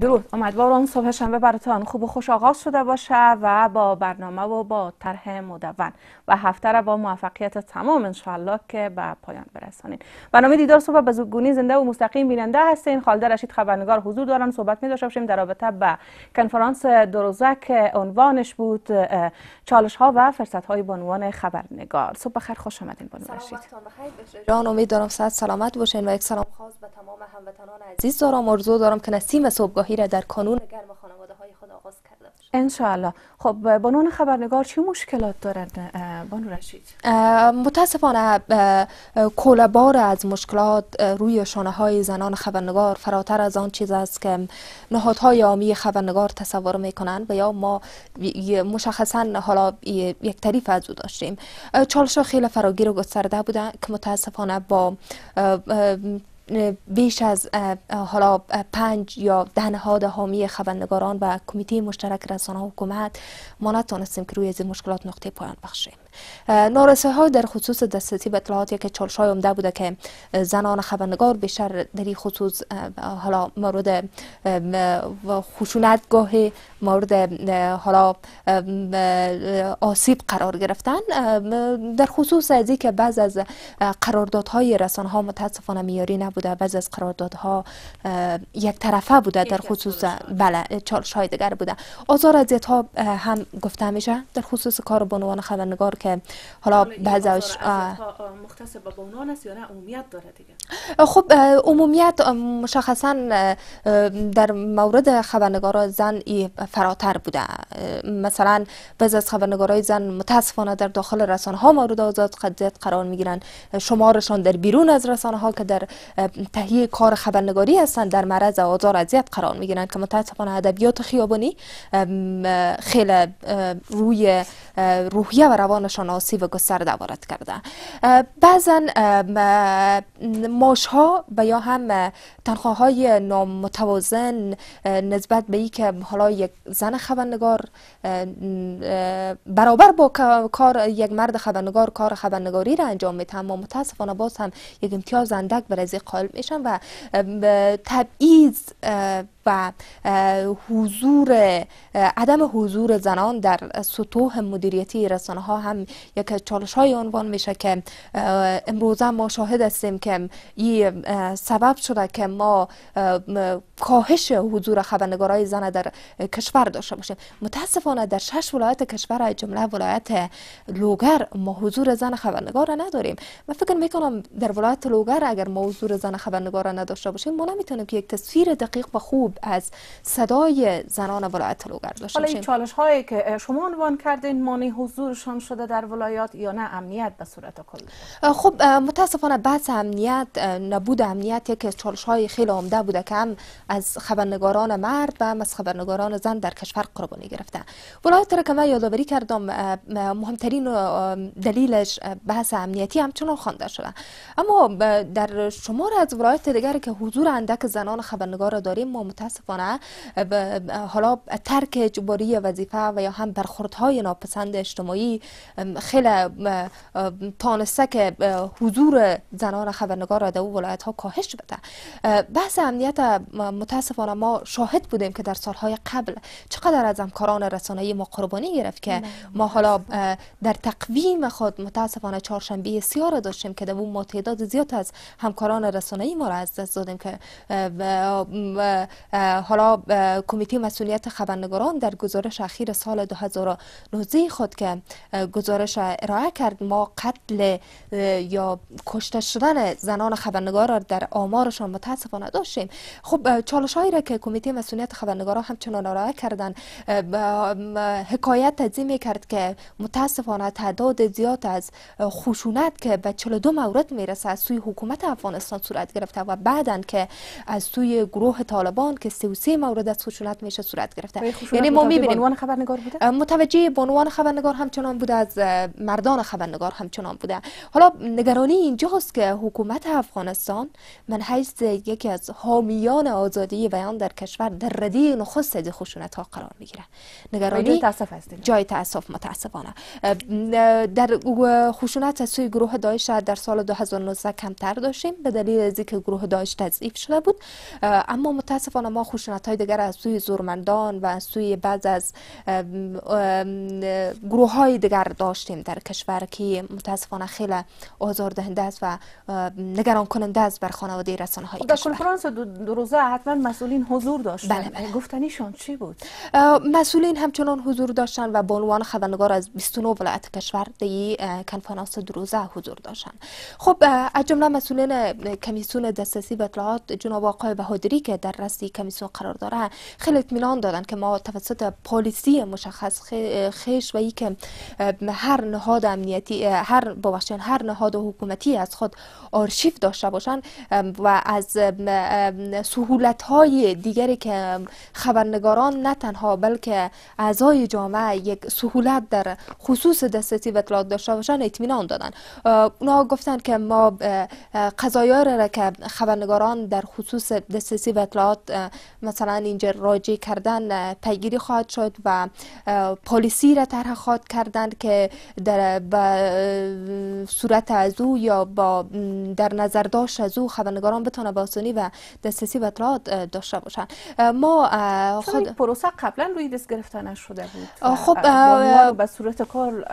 درود امیدوارم صبح شنبه براتان خوب و خوش آغاز شده باشه و با برنامه و با طرح مدون و هفته را با موفقیت تمام انشاءالله که به پایان برسانید برنامه دیدار صبح به زنده و مستقیم بیننده هستین خالد رشید خبرنگار حضور دارن صحبت می باشیم در رابطه با کنفرانس دروزه که عنوانش بود چالش ها و فرصت های خبرنگار صبح بخیر خوش آمدین بانو رشید جان صحت سلامت باشین و یک سلام خاص به تمام هموطنان عزیز دارم دارم که نسیم صبح آگاهی را در کانون گرم خانواده های خود آغاز کرده باشه انشاءالله خب بانون خبرنگار چه مشکلات دارند بانو رشید متاسفانه کوله بار از مشکلات روی شانه های زنان خبرنگار فراتر از آن چیز است که نهادهای عامی خبرنگار تصور میکنند و یا ما مشخصا حالا یک تعریف از او داشتیم چالش خیلی فراگیر و گسترده بودند که متاسفانه با بیش از حالا پنج یا ده نهاد حامی خبرنگاران و کمیته مشترک رسانه حکومت ما نتانستیم که روی از مشکلات نقطه پایان بخشیم نارسه ها در خصوص دسترسی به اطلاعات یک چالش های عمده بوده که زنان خبرنگار بیشتر در خصوص حالا مورد خشونت گاهی مورد حالا آسیب قرار گرفتن در خصوص از که بعض از قراردادهای رسانه ها متاسفانه میاری نبوده بعض از قراردادها یک طرفه بوده در خصوص بله چالش های دیگر بوده آزار از ها هم گفته میشه در خصوص کار بانوان خبرنگار که که حالا بعضش مختص به است یا نه عمومیت داره دیگه خب عمومیت مشخصا در مورد خبرنگارا زن فراتر بوده مثلا بعضی از خبرنگارای زن متاسفانه در داخل رسانه ها مورد آزاد قضیت قرار گیرن شمارشان در بیرون از رسانه ها که در تهیه کار خبرنگاری هستند در معرض آزار اذیت قرار گیرن که متاسفانه ادبیات خیابانی خیلی روی روحیه و روانشان و گسترده وارد کرده بعضا ماش ها و یا هم تنخواه های نامتوازن نسبت به ای که حالا یک زن خبرنگار برابر با کار یک مرد خبرنگار کار خبرنگاری را انجام میتن اما متاسفانه باز هم یک امتیاز اندک برای قائل میشن و تبعیض و حضور عدم حضور زنان در سطوح مدیر مدیریتی رسانه ها هم یک چالش های عنوان میشه که امروزه ما شاهد هستیم که این سبب شده که ما کاهش حضور خبرنگارای زن در کشور داشته باشیم متاسفانه در شش ولایت کشور جمله ولایت لوگر ما حضور زن خبرنگار نداریم و فکر می میکنم در ولایت لوگر اگر ما حضور زن خبرنگار نداشته باشیم ما نمیتونیم که یک تصویر دقیق و خوب از صدای زنان ولایت لوگر داشته باشیم حالا این چالش هایی که شما عنوان کردین ما مانع حضورشان شده در ولایات یا نه امنیت به صورت کل خب متاسفانه بحث امنیت نبود امنیت که از چالش های خیلی عمده بوده که هم از خبرنگاران مرد و هم از خبرنگاران زن در کشور قربانی گرفته ولایت را که من یادآوری کردم مهمترین دلیلش بحث امنیتی همچنان خوانده شده اما در شمار از ولایت دیگر که حضور اندک زنان خبرنگار را داریم ما متاسفانه حالا ترک اجباری وظیفه و یا هم برخوردهای ناپسند روند اجتماعی خیلی تانسته که حضور زنان خبرنگار در ولایت ها کاهش بده بحث امنیت متاسفانه ما شاهد بودیم که در سالهای قبل چقدر از همکاران رسانه‌ای ما قربانی گرفت که ما حالا در تقویم خود متاسفانه چهارشنبه سیار داشتیم که در اون ما تعداد زیاد از همکاران رسانه‌ای ما را از دست دادیم که حالا کمیته مسئولیت خبرنگاران در گزارش اخیر سال 2019 خود که گزارش ارائه کرد ما قتل یا کشته شدن زنان خبرنگار را در آمارشان متاسفانه داشتیم خب چالش هایی را که کمیته مسئولیت خبرنگاران همچنان ارائه کردن حکایت از کرد که متاسفانه تعداد زیاد از خشونت که به 42 مورد میرسه از سوی حکومت افغانستان صورت گرفته و بعدن که از سوی گروه طالبان که 33 مورد از خشونت میشه صورت گرفته یعنی ما میبینیم خبرنگار بوده متوجه بانوان خبرنگار همچنان بوده از مردان خبرنگار همچنان بوده حالا نگرانی اینجاست که حکومت افغانستان من حیث یکی از حامیان آزادی بیان در کشور در ردی نخست از خشونت ها قرار میگیره نگرانی جای تاسف متاسفانه در خشونت سوی گروه داعش در سال 2019 کمتر داشتیم به دلیل از که گروه داعش تضعیف شده بود اما متاسفانه ما خشونت های دیگر از سوی زورمندان و سوی بعض از گروه های دیگر داشتیم در کشور که متاسفانه خیلی آزار دهنده است و نگران کننده است بر خانواده رسانه های در کنفرانس دو روزه حتما مسئولین حضور داشتن بله بله. چی بود مسئولین همچنان حضور داشتن و بانوان خبرنگار از 29 ولایت کشور در کنفرانس دو روزه حضور داشتن خب از جمله مسئولین کمیسیون دسترسی به اطلاعات جناب آقای بهادری که در رسی کمیسیون قرار داره خیلی اطمینان دادن که ما توسط پالیسی مشخص خیش ای که هر نهاد امنیتی هر ببخشید هر نهاد حکومتی از خود آرشیف داشته باشند و از سهولت های دیگری که خبرنگاران نه تنها بلکه اعضای جامعه یک سهولت در خصوص دسترسی به اطلاعات داشته باشند اطمینان دادن اونا گفتن که ما قضایا را که خبرنگاران در خصوص دسترسی به اطلاعات مثلا اینجا راجع کردن پیگیری خواهد شد و پالیسی را برخواد کردند که در به صورت از او یا با در نظر داشت از او خبرنگاران بتونه به و دسترسی به اطلاعات داشته باشند ما خود پروسه قبلا روی دست گرفته نشده بود خب به صورت کار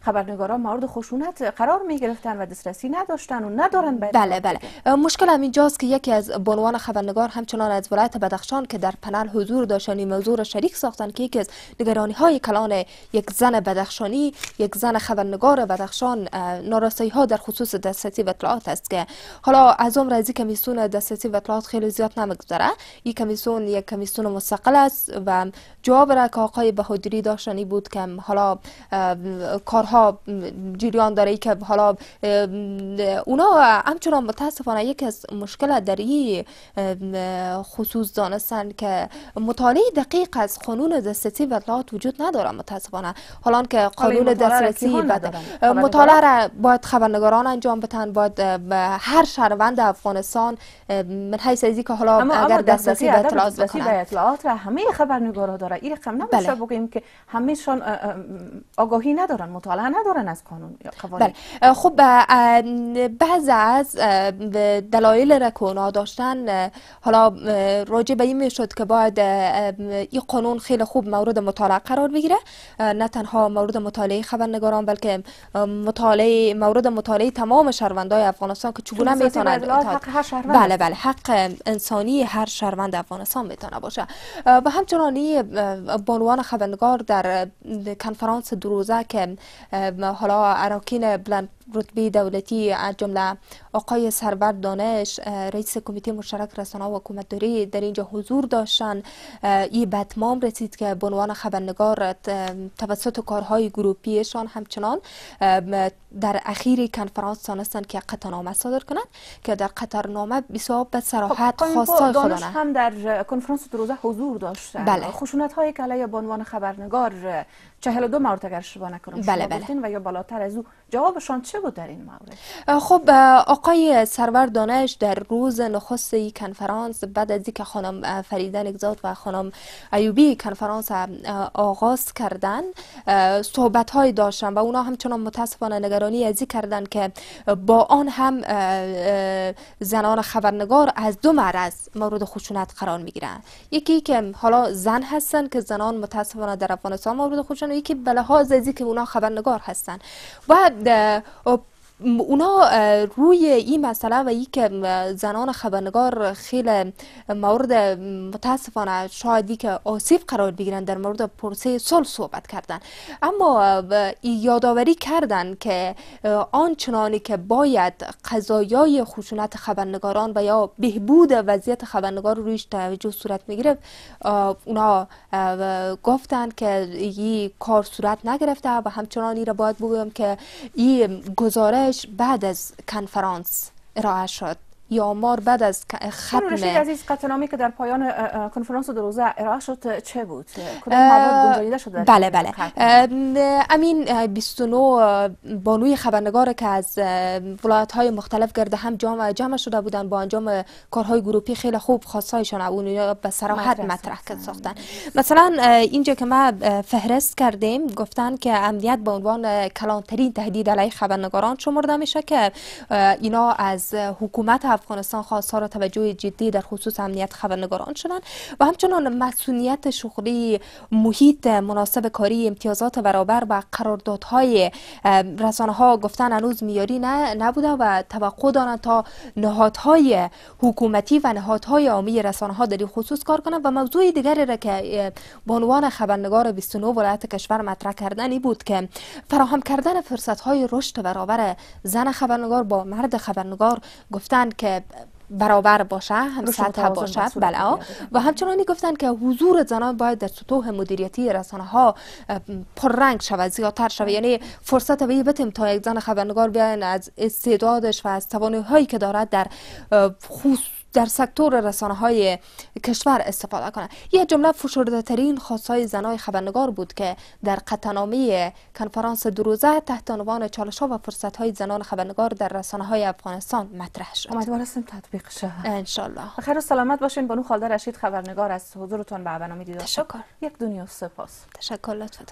خبرنگاران مورد خشونت قرار می گرفتن و دسترسی نداشتن و ندارن بله بله مشکل هم که یکی از بانوان خبرنگار همچنان از ولایت بدخشان که در پنل حضور داشتن این موضوع را شریک ساختن که یکی از نگرانی های کلان یک یک زن بدخشانی یک زن خبرنگار بدخشان ناراستی ها در خصوص دسترسی و اطلاعات است که حالا از عمر از کمیسیون دسترسی و اطلاعات خیلی زیاد نمیگذره این کمیسیون یک کمیسیون مستقل است و جواب را که آقای بهادری داشتنی بود که حالا کارها جریان داره ای که حالا اونا همچنان متاسفانه یکی از مشکل در این خصوص دانستن که مطالعه دقیق از قانون دسترسی و اطلاعات وجود نداره متاسفانه حالا که آره، قانون دسترسی مطالعه را باید خبرنگاران انجام بدن باید هر شهروند افغانستان من حیث ازی که حالا اگر دسترسی به اطلاعات بکنن اطلاعات را همه خبرنگارا داره این رقم نمیشه بله. بگیم که همهشان آگاهی ندارن مطالعه ندارن از قانون بله خب بعض از دلایل را که اونا داشتن حالا راجع به این میشد که باید این قانون خیلی خوب مورد مطالعه قرار بگیره نه تنها مورد مطالعه خبرنگاران بلکه مطالعه مورد مطالعه تمام شهروندان افغانستان که چگونه میتونند بله بله حق انسانی هر شهروند افغانستان میتونه باشه و همچنان بانوان خبرنگار در کنفرانس دروزه که حالا اراکین بلند رتبه دولتی از جمله آقای سرور دانش رئیس کمیته مشترک رسانه و حکومت در اینجا حضور داشتن ای بتمام رسید که به عنوان خبرنگار توسط کارهای گروپیشان همچنان در اخیر کنفرانس دانستند که قطعنامه صادر کنند که در قطرنامه بسیار به صراحت خب، خواستای دانش هم در کنفرانس روزه حضور داشتن بله. خشونت های که علیه به عنوان خبرنگار 42 مورد اگر اشتباه کنم بله بله. و یا بالاتر از او جوابشان چه چه در این مورد؟ خب آقای سرور دانش در روز نخست کنفرانس بعد از اینکه خانم فریده نگزاد و خانم ایوبی کنفرانس آغاز کردن صحبت های داشتن و اونا همچنان متاسفانه نگرانی ازی کردن که با آن هم زنان خبرنگار از دو معرض مورد خشونت قرار می یکی که حالا زن هستن که زنان متاسفانه در افغانستان مورد خشونت و یکی به لحاظ ازی که اونا خبرنگار هستن و اونا روی این مسئله و ای که زنان خبرنگار خیلی مورد متاسفانه شاید که آسیب قرار بگیرن در مورد پرسه سال صحبت کردن اما یادآوری کردن که آنچنانی که باید قضایای خشونت خبرنگاران و یا بهبود وضعیت خبرنگار رویش توجه صورت میگیره اونا گفتن که این کار صورت نگرفته و همچنان این را باید بگویم که این گزاره ليش بعد از کنفرانس ارائه شد مار بعد از ختم رشید عزیز قطعنامه که در پایان کنفرانس در روزه ارائه شد چه بود مواد گنجانیده شده بله بله خب. امین 29 بانوی خبرنگار که از ولایت های مختلف گرده هم جمع جمع شده بودن با انجام کارهای گروپی خیلی خوب خواستایشان به صراحت مطرح ساختن مثلا اینجا که ما فهرست کردیم گفتن که امنیت به عنوان کلانترین تهدید علیه خبرنگاران شمرده میشه که اینا از حکومت افغانستان خواستار توجه جدی در خصوص امنیت خبرنگاران شدند و همچنان مسئولیت شغلی محیط مناسب کاری امتیازات برابر و قراردادهای رسانه ها گفتن هنوز میاری نه نبوده و توقع دارند تا نهادهای حکومتی و نهادهای عامی رسانه ها در این خصوص کار کنند و موضوع دیگری را که بانوان خبرنگار 29 ولایت کشور مطرح کردن ای بود که فراهم کردن فرصت های رشد برابر زن خبرنگار با مرد خبرنگار گفتند که برابر باشه هم سطح باشه بله و همچنان گفتن که حضور زنان باید در سطوح مدیریتی رسانه ها پررنگ شود زیادتر شود بله. یعنی فرصت به بتیم تا یک زن خبرنگار بیاین از استعدادش و از توانایی هایی که دارد در خصوص در سکتور رسانه های کشور استفاده کنند یه جمله فشرده ترین خواستهای زنای خبرنگار بود که در قطعنامه کنفرانس دروزه تحت عنوان چالش ها و فرصت های زنان خبرنگار در رسانه های افغانستان مطرح شد هستیم تطبیق شود ان خیر و سلامت باشین بانو خالده رشید خبرنگار از حضورتون به برنامه دیدار تشکر یک دنیا سپاس تشکر لطفتان